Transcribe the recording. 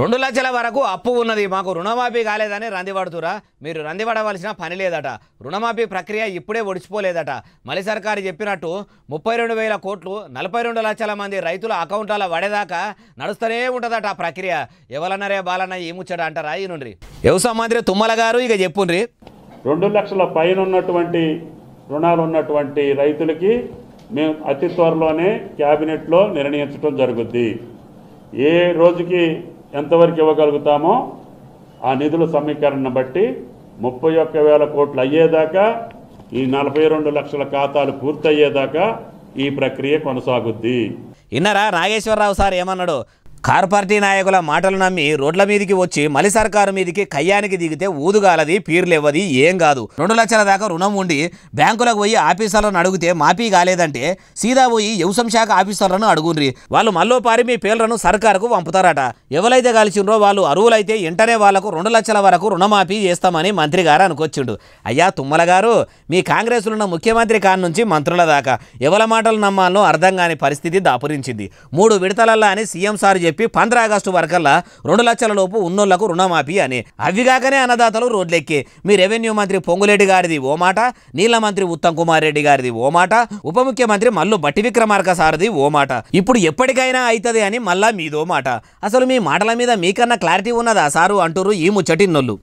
రెండు లక్షల వరకు అప్పు ఉన్నది మాకు రుణమాఫీ కాలేదని పడుతురా మీరు పడవలసిన పని లేదట రుణమాఫీ ప్రక్రియ ఇప్పుడే ఒడిచిపోలేదట మలి సర్కారు చెప్పినట్టు ముప్పై రెండు వేల కోట్లు నలభై రెండు లక్షల మంది రైతుల అకౌంట్ల పడేదాకా నడుస్తూనే ఉంటుందట ఆ ప్రక్రియ ఎవరన్నారే బాలన్న ముచ్చట అంటారా ఈ నుండి వ్యవసాయ మంత్రి తుమ్మల గారు ఇక చెప్పుండ్రి రెండు లక్షల పైన ఉన్నటువంటి రుణాలు ఉన్నటువంటి రైతులకి మేము అతి త్వరలోనే క్యాబినెట్లో నిర్ణయించడం జరుగుద్ది ఏ రోజుకి ఎంతవరకు ఇవ్వగలుగుతామో ఆ నిధుల సమీకరణను బట్టి ముప్పై ఒక్క వేల కోట్లు అయ్యేదాకా ఈ నలభై రెండు లక్షల ఖాతాలు పూర్తయ్యేదాకా ఈ ప్రక్రియ కొనసాగుద్ది విన్నారా నాగేశ్వరరావు సార్ ఏమన్నాడు కార్ పార్టీ నాయకుల మాటలు నమ్మి రోడ్ల మీదకి వచ్చి మలి సర్కారు మీదికి కయ్యానికి దిగితే ఊదుగాలది పీర్లేవది ఏం కాదు రెండు లక్షల దాకా రుణం ఉండి బ్యాంకులకు పోయి ఆఫీసర్లను అడిగితే మాఫీ కాలేదంటే సీదా పోయి వ్యవసాయ శాఖ ఆఫీసర్లను అడుగుండ్రి వాళ్ళు మళ్ళో పారి మీ పేర్లను సర్కారుకు పంపుతారట ఎవరైతే కలిసిండ్రో వాళ్ళు అరువులైతే ఇంటనే వాళ్లకు రెండు లక్షల వరకు రుణమాఫీ చేస్తామని మంత్రి గారు అనుకొచ్చిండు అయ్యా తుమ్మల గారు మీ కాంగ్రెస్లో ఉన్న ముఖ్యమంత్రి కాన్ నుంచి మంత్రుల దాకా ఎవల మాటలు నమ్మాలో అర్థం కాని పరిస్థితి దాపురించింది మూడు విడతలల్లా అని సీఎం సార్ చెప్పి చెప్పి పంద్ర ఆగస్టు వరకల్లా రెండు లక్షల లోపు ఉన్నోళ్లకు రుణమాఫీ అని అవిగాకనే అన్నదాతలు రోడ్లెక్కి మీ రెవెన్యూ మంత్రి పొంగులేటి గారిది ఓ మాట నీళ్ల మంత్రి ఉత్తమ్ కుమార్ రెడ్డి గారిది ఓ మాట ఉప ముఖ్యమంత్రి మల్లు బట్టి విక్రమార్క సారది ఓ మాట ఇప్పుడు ఎప్పటికైనా అవుతుంది అని మళ్ళా మీదో మాట అసలు మీ మాటల మీద మీకన్నా క్లారిటీ ఉన్నదా సారు అంటురు ఈ ముచ్చటిన్నోళ్ళు